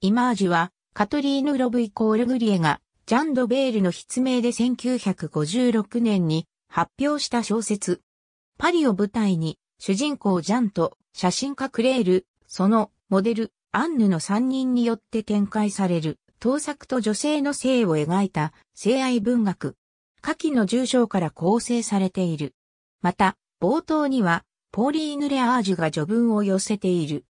イマージュは、カトリーヌ・ロブイコール・グリエが、ジャン・ド・ベールの筆名で1956年に発表した小説。パリを舞台に、主人公ジャンと写真家クレール、そのモデル、アンヌの3人によって展開される、盗作と女性の性を描いた性愛文学。下記の重章から構成されている。また、冒頭には、ポーリーヌ・レアージュが序文を寄せている。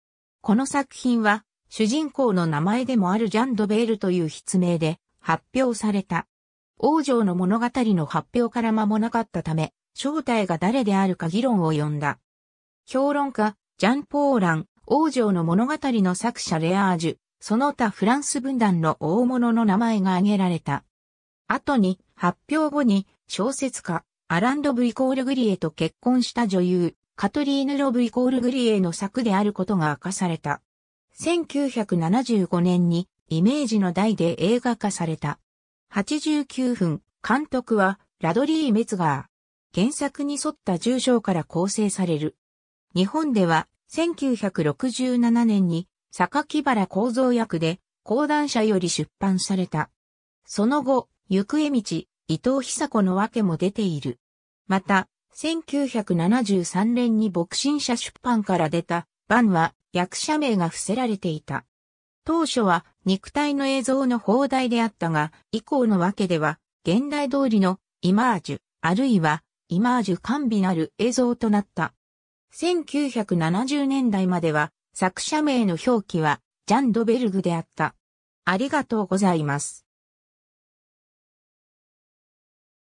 この作品は、主人公の名前でもあるジャン・ドベールという筆名で発表された。王女の物語の発表から間もなかったため、正体が誰であるか議論を呼んだ。評論家、ジャン・ポーラン、王女の物語の作者レアージュ、その他フランス分断の大物の名前が挙げられた。後に、発表後に、小説家、アランド・ブイコール・グリエと結婚した女優、カトリーヌ・ロブイコール・グリエの作であることが明かされた。1975年にイメージの台で映画化された。89分、監督はラドリー・メツガー。原作に沿った重章から構成される。日本では1967年に坂木原構造役で講談社より出版された。その後、行方道、伊藤久子の訳も出ている。また、1973年に牧神社出版から出た、版は役者名が伏せられていた。当初は肉体の映像の放題であったが、以降のわけでは、現代通りのイマージュ、あるいはイマージュ完備なる映像となった。1970年代までは、作者名の表記は、ジャン・ドベルグであった。ありがとうございます。